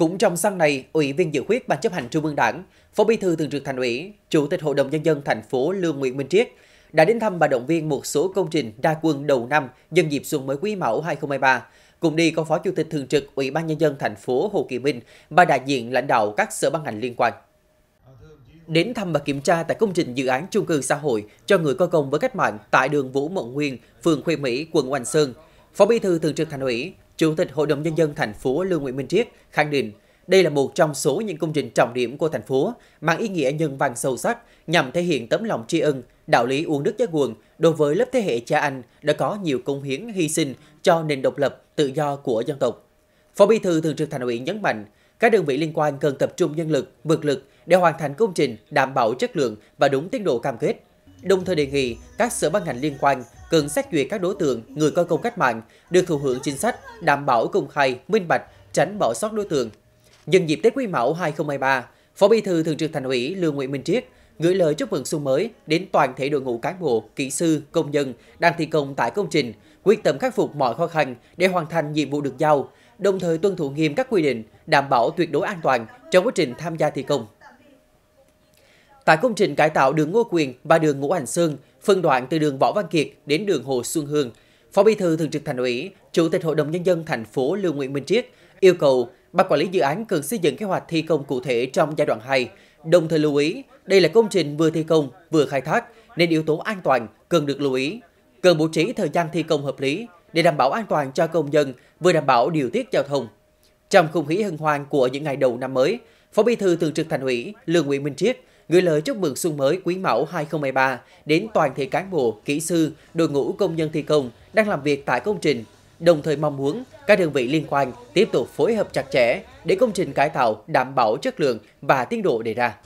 Cũng trong sáng nay, Ủy viên Dự khuyết Ban chấp hành Trung ương Đảng, Phó Bí thư Thường trực Thành ủy, Chủ tịch Hội đồng Nhân dân thành phố Lương Nguyễn Minh Triết đã đến thăm và động viên một số công trình đa quân đầu năm nhân dịp xuân mới quý mão 2023. Cùng đi có Phó Chủ tịch Thường trực Ủy ban Nhân dân thành phố Hồ Kỳ Minh và đại diện lãnh đạo các sở ban ngành liên quan. Đến thăm và kiểm tra tại công trình dự án chung cư xã hội cho người có công với cách mạng tại đường Vũ Mộng Nguyên, phường Khuê Mỹ, quận Oanh Sơn, Phó Bí thư Thường trực Thành ủy, Chủ tịch Hội đồng Nhân dân thành phố Lương Nguyễn Minh Triết khẳng định đây là một trong số những công trình trọng điểm của thành phố, mang ý nghĩa nhân văn sâu sắc nhằm thể hiện tấm lòng tri ân, đạo lý uống nước nhớ nguồn đối với lớp thế hệ cha anh đã có nhiều công hiến hy sinh cho nền độc lập, tự do của dân tộc. Phó Bí thư Thường trực Thành ủy nhấn mạnh, các đơn vị liên quan cần tập trung nhân lực, vật lực để hoàn thành công trình đảm bảo chất lượng và đúng tiến độ cam kết. Đồng thời đề nghị các sở ban ngành liên quan cần xét duyệt các đối tượng, người có công cách mạng được thụ hưởng chính sách, đảm bảo công khai, minh bạch, tránh bỏ sót đối tượng. Nhân dịp Tết Quý Mão 2023, Phó Bí thư Thường trực Thành ủy Lương Nguyễn Minh Triết gửi lời chúc mừng xuân mới đến toàn thể đội ngũ cán bộ, kỹ sư, công nhân đang thi công tại công trình, quyết tâm khắc phục mọi khó khăn để hoàn thành nhiệm vụ được giao, đồng thời tuân thủ nghiêm các quy định, đảm bảo tuyệt đối an toàn trong quá trình tham gia thi công. Tại công trình cải tạo đường Ngô Quyền và đường Ngũ Hành Sơn, phân đoạn từ đường Võ Văn Kiệt đến đường Hồ Xuân Hương, Phó Bí thư Thường trực Thành ủy, Chủ tịch Hội đồng nhân dân thành phố Lưu Nguyễn Minh Triết yêu cầu ban quản lý dự án cần xây dựng kế hoạch thi công cụ thể trong giai đoạn 2. Đồng thời lưu ý, đây là công trình vừa thi công vừa khai thác nên yếu tố an toàn cần được lưu ý. Cần bố trí thời gian thi công hợp lý để đảm bảo an toàn cho công dân vừa đảm bảo điều tiết giao thông. Trong không khí hân hoan của những ngày đầu năm mới, Phó Bí thư Thường trực Thành ủy Lương Nguyễn Minh Triết gửi lời chúc mừng xuân mới quý mão 2023 đến toàn thể cán bộ, kỹ sư, đội ngũ công nhân thi công đang làm việc tại công trình, đồng thời mong muốn các đơn vị liên quan tiếp tục phối hợp chặt chẽ để công trình cải tạo đảm bảo chất lượng và tiến độ đề ra.